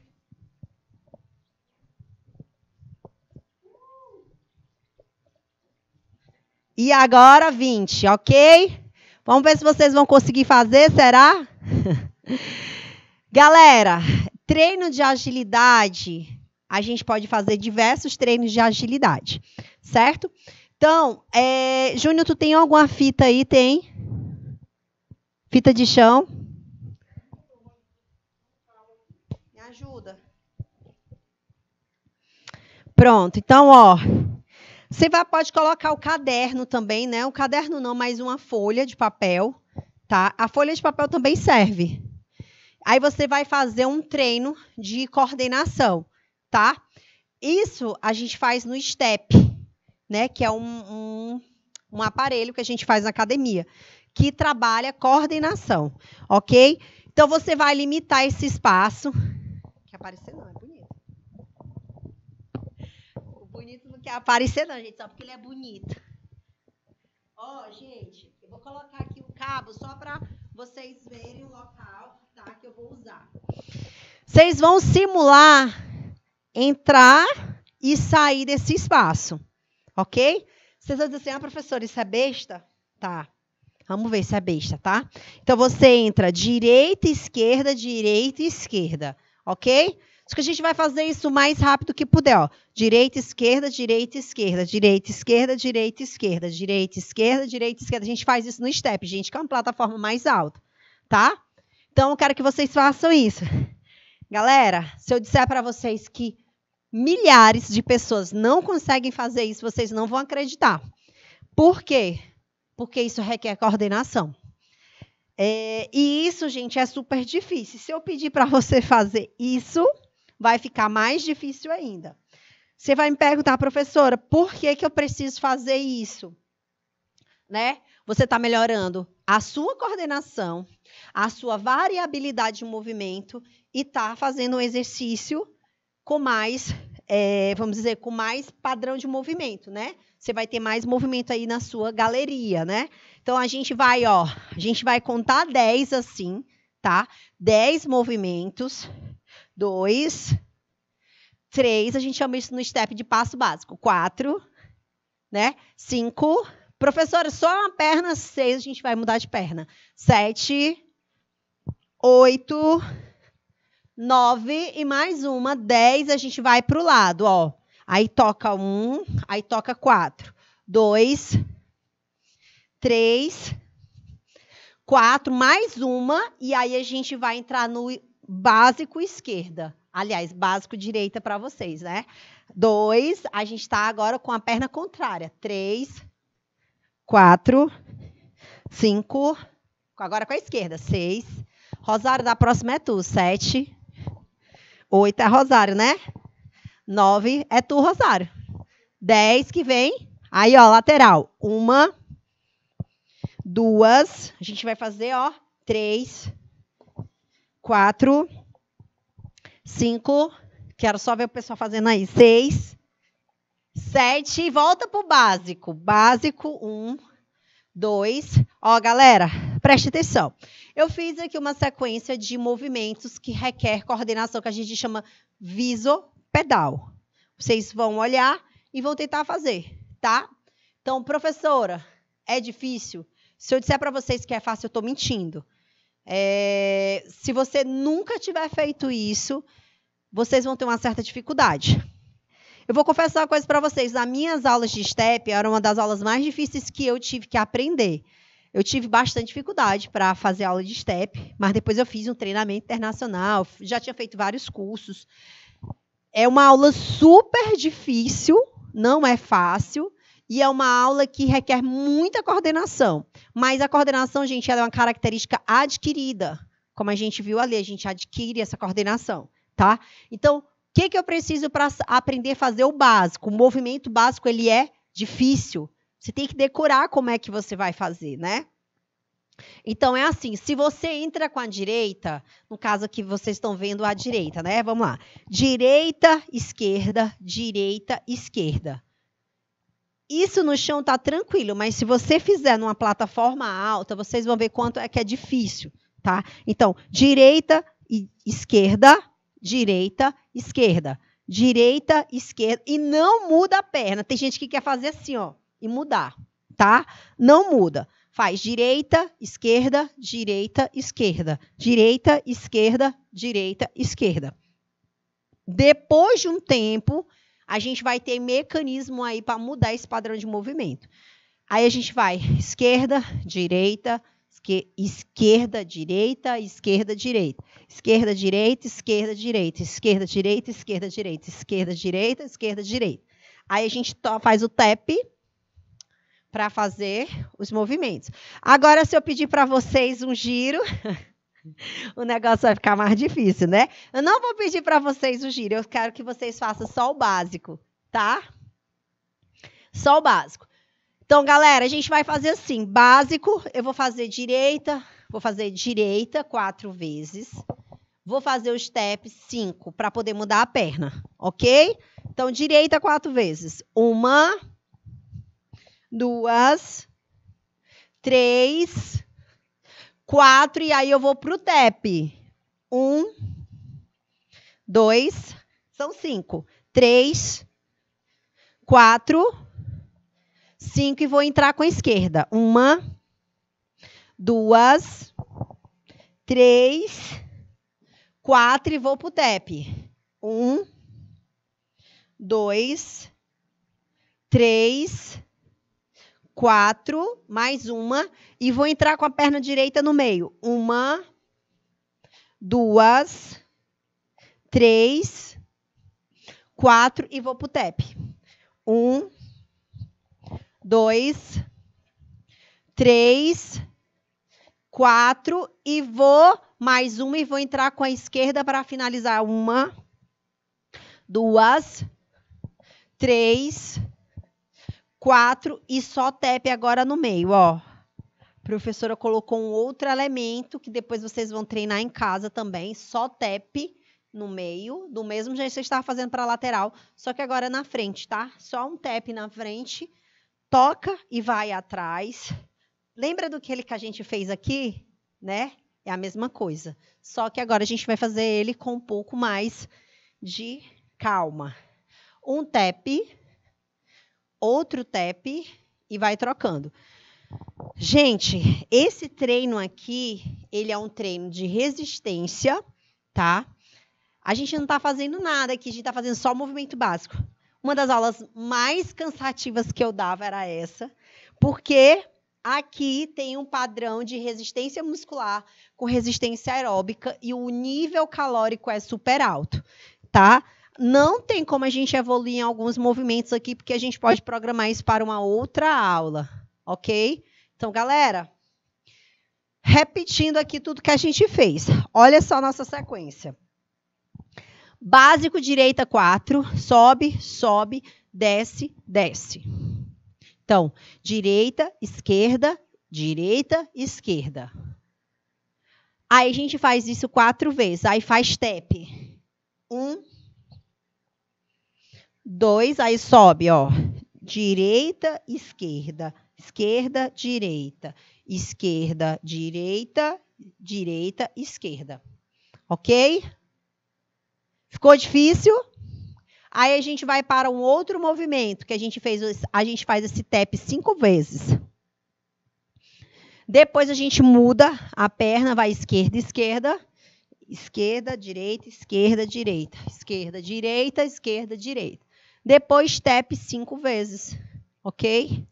E agora 20, ok? Vamos ver se vocês vão conseguir fazer, será? *laughs* Galera, treino de agilidade. A gente pode fazer diversos treinos de agilidade, certo? Então, é... Júnior, tu tem alguma fita aí? Tem? Fita de chão? Me ajuda. Pronto, então, ó. Você vai, pode colocar o caderno também, né? O caderno não, mas uma folha de papel, tá? A folha de papel também serve. Aí você vai fazer um treino de coordenação, tá? Isso a gente faz no STEP, né? Que é um, um, um aparelho que a gente faz na academia, que trabalha coordenação, ok? Então você vai limitar esse espaço. Quer aparecer não, é quer é aparecer, não, gente, só porque ele é bonito. Ó, oh, gente, eu vou colocar aqui o cabo só para vocês verem o local tá, que eu vou usar. Vocês vão simular entrar e sair desse espaço, ok? Vocês vão dizer assim, ah, professora, isso é besta? Tá. Vamos ver se é besta, tá? Então, você entra direita, esquerda, direita, esquerda, ok? Acho que a gente vai fazer isso o mais rápido que puder. Ó. Direita, esquerda, direita, esquerda, direita, esquerda, direita, esquerda, direita, esquerda, direita, esquerda. A gente faz isso no step, gente, que é uma plataforma mais alta, tá? Então, eu quero que vocês façam isso. Galera, se eu disser para vocês que milhares de pessoas não conseguem fazer isso, vocês não vão acreditar. Por quê? Porque isso requer coordenação. É, e isso, gente, é super difícil. Se eu pedir para você fazer isso, vai ficar mais difícil ainda. Você vai me perguntar, professora, por que, que eu preciso fazer isso? Né? Você está melhorando a sua coordenação, a sua variabilidade de movimento e está fazendo um exercício com mais, é, vamos dizer, com mais padrão de movimento, né? Você vai ter mais movimento aí na sua galeria, né? Então a gente vai, ó, a gente vai contar 10 assim, tá? 10 movimentos dois, três, a gente chama isso no step de passo básico, quatro, né? Cinco, professora, só uma perna, seis, a gente vai mudar de perna, sete, oito, nove e mais uma, dez, a gente vai para o lado, ó. Aí toca um, aí toca quatro, dois, três, quatro, mais uma, e aí a gente vai entrar no básico esquerda. Aliás, básico direita para vocês, né? Dois, a gente está agora com a perna contrária. Três, quatro, cinco, agora com a esquerda. Seis, Rosário, da próxima é tu. Sete, oito é Rosário, né? Nove é tu, Rosário. Dez que vem. Aí, ó, lateral. Uma, duas, a gente vai fazer, ó, três, quatro, cinco, quero só ver o pessoal fazendo aí, seis, sete, e volta pro básico. Básico, um, dois. Ó, galera, preste atenção. Eu fiz aqui uma sequência de movimentos que requer coordenação, que a gente chama viso pedal Vocês vão olhar e vão tentar fazer, tá? Então, professora, é difícil? Se eu disser para vocês que é fácil, eu estou mentindo. É, se você nunca tiver feito isso, vocês vão ter uma certa dificuldade. Eu vou confessar uma coisa para vocês. Nas minhas aulas de STEP, era uma das aulas mais difíceis que eu tive que aprender. Eu tive bastante dificuldade para fazer aula de STEP, mas depois eu fiz um treinamento internacional, já tinha feito vários cursos. É uma aula super difícil, não é fácil, e é uma aula que requer muita coordenação. Mas a coordenação, gente, ela é uma característica adquirida. Como a gente viu ali, a gente adquire essa coordenação, tá? Então, o que, que eu preciso para aprender a fazer o básico? O movimento básico, ele é difícil. Você tem que decorar como é que você vai fazer, né? Então é assim, se você entra com a direita, no caso aqui vocês estão vendo a direita, né? Vamos lá. Direita, esquerda, direita, esquerda isso no chão tá tranquilo, mas se você fizer numa plataforma alta, vocês vão ver quanto é que é difícil, tá? Então, direita e esquerda, direita, esquerda, direita, esquerda e não muda a perna. Tem gente que quer fazer assim, ó, e mudar, tá? Não muda. Faz direita, esquerda, direita, esquerda, direita, esquerda, direita, esquerda. Depois de um tempo, a gente vai ter mecanismo aí para mudar esse padrão de movimento. Aí a gente vai esquerda, direita, esquerda, direita, esquerda, direita. Esquerda, direita, esquerda, direita. Esquerda, direita, esquerda, direita. Esquerda, direita, esquerda, direita. Aí a gente faz o tap para fazer os movimentos. Agora, se eu pedir para vocês um giro. *laughs* o negócio vai ficar mais difícil, né? Eu não vou pedir para vocês o giro, eu quero que vocês façam só o básico, tá? Só o básico. Então, galera, a gente vai fazer assim, básico, eu vou fazer direita, vou fazer direita quatro vezes, vou fazer o step cinco para poder mudar a perna, ok? Então, direita quatro vezes. Uma, duas, três, quatro, e aí eu vou para o Um, dois, são cinco. Três, quatro, cinco, e vou entrar com a esquerda. Uma, duas, três, quatro, e vou para o Um, dois, três, quatro, mais uma, e vou entrar com a perna direita no meio. Uma, duas, três, quatro, e vou pro tap. Um, dois, três, quatro, e vou mais uma, e vou entrar com a esquerda para finalizar. Uma, duas, três, quatro quatro e só TEP agora no meio, ó. A professora colocou um outro elemento que depois vocês vão treinar em casa também, só TEP no meio, do mesmo jeito que você estava fazendo para a lateral, só que agora na frente, tá? Só um tap na frente, toca e vai atrás. Lembra do que ele que a gente fez aqui, né? É a mesma coisa, só que agora a gente vai fazer ele com um pouco mais de calma. Um tap, outro TEP e vai trocando. Gente, esse treino aqui, ele é um treino de resistência, tá? A gente não está fazendo nada aqui, a gente está fazendo só movimento básico. Uma das aulas mais cansativas que eu dava era essa, porque aqui tem um padrão de resistência muscular com resistência aeróbica e o nível calórico é super alto, tá? não tem como a gente evoluir em alguns movimentos aqui, porque a gente pode programar isso para uma outra aula, ok? Então, galera, repetindo aqui tudo que a gente fez. Olha só a nossa sequência. Básico direita 4, sobe, sobe, desce, desce. Então, direita, esquerda, direita, esquerda. Aí a gente faz isso quatro vezes. Aí faz step. Um, dois, aí sobe, ó, direita, esquerda, esquerda, direita, esquerda, direita, direita, esquerda. Ok? Ficou difícil? Aí a gente vai para um outro movimento que a gente fez, a gente faz esse tap cinco vezes. Depois a gente muda a perna, vai esquerda, esquerda, esquerda, direita, esquerda, direita, esquerda, direita, esquerda, direita. Depois, step cinco vezes, ok?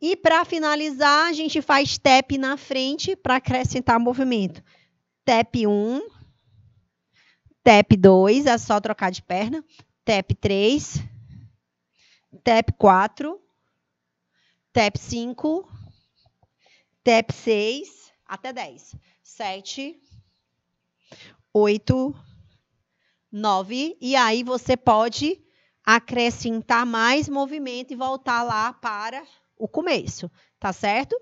E para finalizar, a gente faz step na frente para acrescentar movimento. Tap 1, tap 2, é só trocar de perna. Tap 3, tap 4, tap 5, tap 6, até 10. 7, 8, 9. E aí você pode acrescentar mais movimento e voltar lá para o começo, tá certo?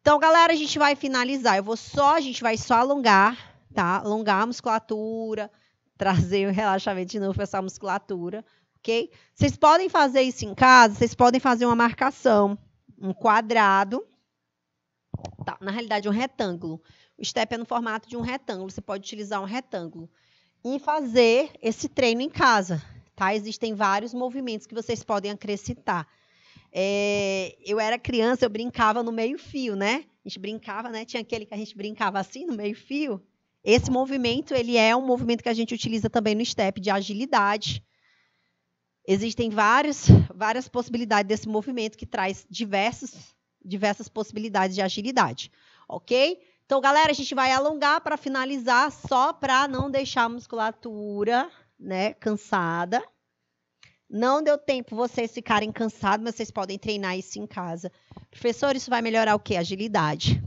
Então, galera, a gente vai finalizar. Eu vou só, a gente vai só alongar, tá? Alongar a musculatura, *laughs* trazer o relaxamento de novo para essa musculatura, ok? Vocês podem fazer isso em casa, vocês podem fazer uma marcação, um quadrado, tá? Na realidade, um retângulo. O step é no formato de um retângulo, você pode utilizar um retângulo. E fazer esse treino em casa, Tá? Existem vários movimentos que vocês podem acrescentar. É, eu era criança, eu brincava no meio-fio, né? A gente brincava, né? Tinha aquele que a gente brincava assim no meio-fio. Esse movimento, ele é um movimento que a gente utiliza também no step de agilidade. Existem várias, várias possibilidades desse movimento que traz diversos, diversas possibilidades de agilidade, ok? Então, galera, a gente vai alongar para finalizar, só para não deixar a musculatura né, cansada. Não deu tempo vocês ficarem cansados, mas vocês podem treinar isso em casa. Professor, isso vai melhorar o quê? Agilidade.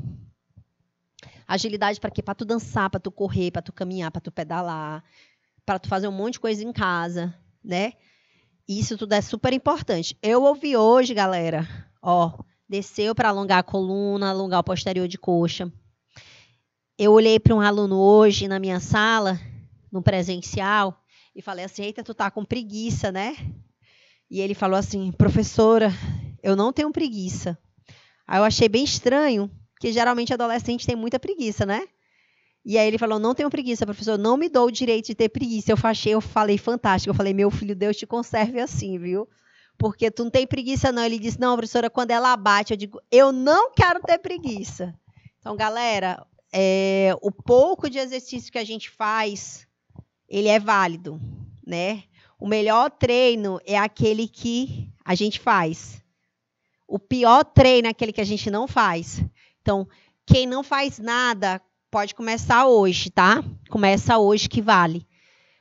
Agilidade para quê? Para tu dançar, para tu correr, para tu caminhar, para tu pedalar, para tu fazer um monte de coisa em casa, né? Isso tudo é super importante. Eu ouvi hoje, galera, ó, desceu para alongar a coluna, alongar o posterior de coxa. Eu olhei para um aluno hoje na minha sala, no presencial, e falei assim: Eita, tu tá com preguiça, né? E ele falou assim: Professora, eu não tenho preguiça. Aí eu achei bem estranho, que geralmente adolescente tem muita preguiça, né? E aí ele falou: Não tenho preguiça, professor, não me dou o direito de ter preguiça. Eu achei, eu falei fantástico. Eu falei: Meu filho, Deus te conserve assim, viu? Porque tu não tem preguiça, não. Ele disse: Não, professora, quando ela bate, eu digo: Eu não quero ter preguiça. Então, galera, é, o pouco de exercício que a gente faz ele é válido, né? O melhor treino é aquele que a gente faz. O pior treino é aquele que a gente não faz. Então, quem não faz nada pode começar hoje, tá? Começa hoje que vale.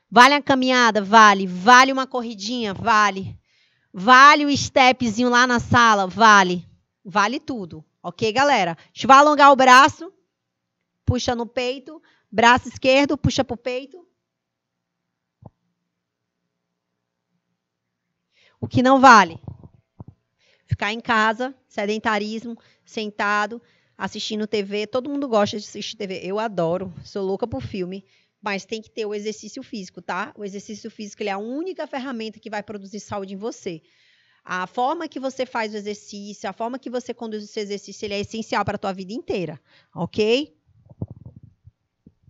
Vale a caminhada? Vale. Vale uma corridinha? Vale. Vale o stepzinho lá na sala? Vale. Vale tudo. Ok, galera? A gente vai alongar o braço, puxa no peito, braço esquerdo, puxa pro peito, o que não vale. Ficar em casa, sedentarismo, sentado, assistindo TV. Todo mundo gosta de assistir TV. Eu adoro, sou louca por filme. Mas tem que ter o exercício físico, tá? O exercício físico é a única ferramenta que vai produzir saúde em você. A forma que você faz o exercício, a forma que você conduz o exercício, ele é essencial para a tua vida inteira, ok?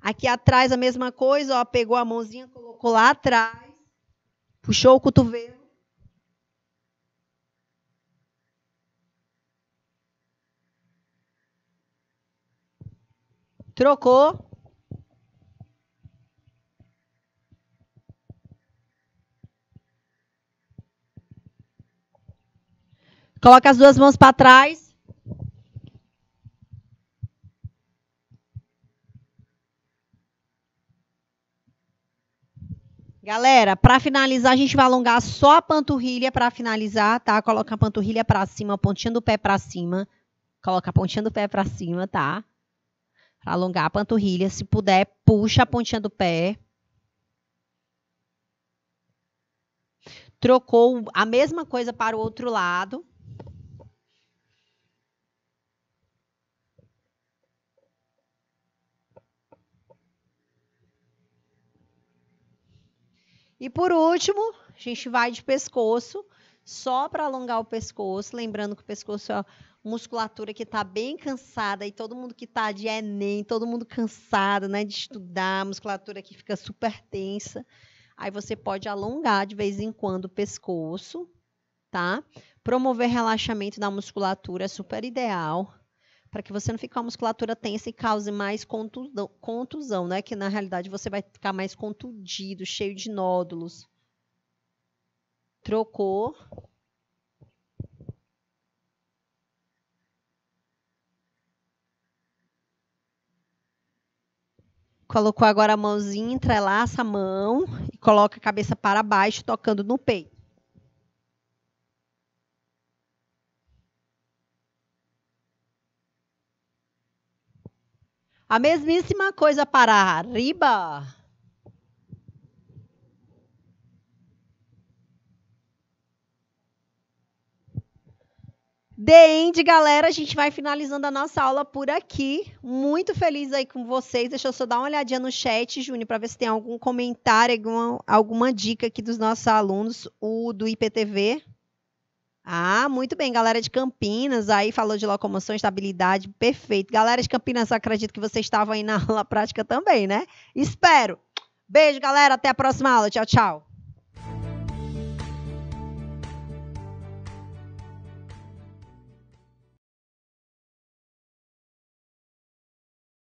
Aqui atrás a mesma coisa, ó, pegou a mãozinha, colocou lá atrás, puxou o cotovelo, Trocou. Coloca as duas mãos para trás. Galera, para finalizar, a gente vai alongar só a panturrilha para finalizar, tá? Coloca a panturrilha para cima, a pontinha do pé para cima. Coloca a pontinha do pé para cima, tá? alongar a panturrilha. Se puder, puxa a pontinha do pé. Trocou a mesma coisa para o outro lado. E por último, a gente vai de pescoço, só para alongar o pescoço, lembrando que o pescoço é musculatura que está bem cansada e todo mundo que está de Enem, todo mundo cansado né, de estudar, musculatura que fica super tensa. Aí você pode alongar de vez em quando o pescoço, tá? Promover relaxamento da musculatura é super ideal para que você não fique com a musculatura tensa e cause mais contusão, contusão, né? Que na realidade você vai ficar mais contundido, cheio de nódulos. Trocou, Colocou agora a mãozinha, entrelaça a mão e coloca a cabeça para baixo, tocando no peito. A mesmíssima coisa para arriba. The End, galera. A gente vai finalizando a nossa aula por aqui. Muito feliz aí com vocês. Deixa eu só dar uma olhadinha no chat, Júnior, para ver se tem algum comentário, alguma, alguma dica aqui dos nossos alunos, o do IPTV. Ah, muito bem, galera de Campinas, aí falou de locomoção, estabilidade, perfeito. Galera de Campinas, acredito que vocês estavam aí na *laughs* aula prática também, né? Espero. Beijo, galera, até a próxima aula. Tchau, tchau.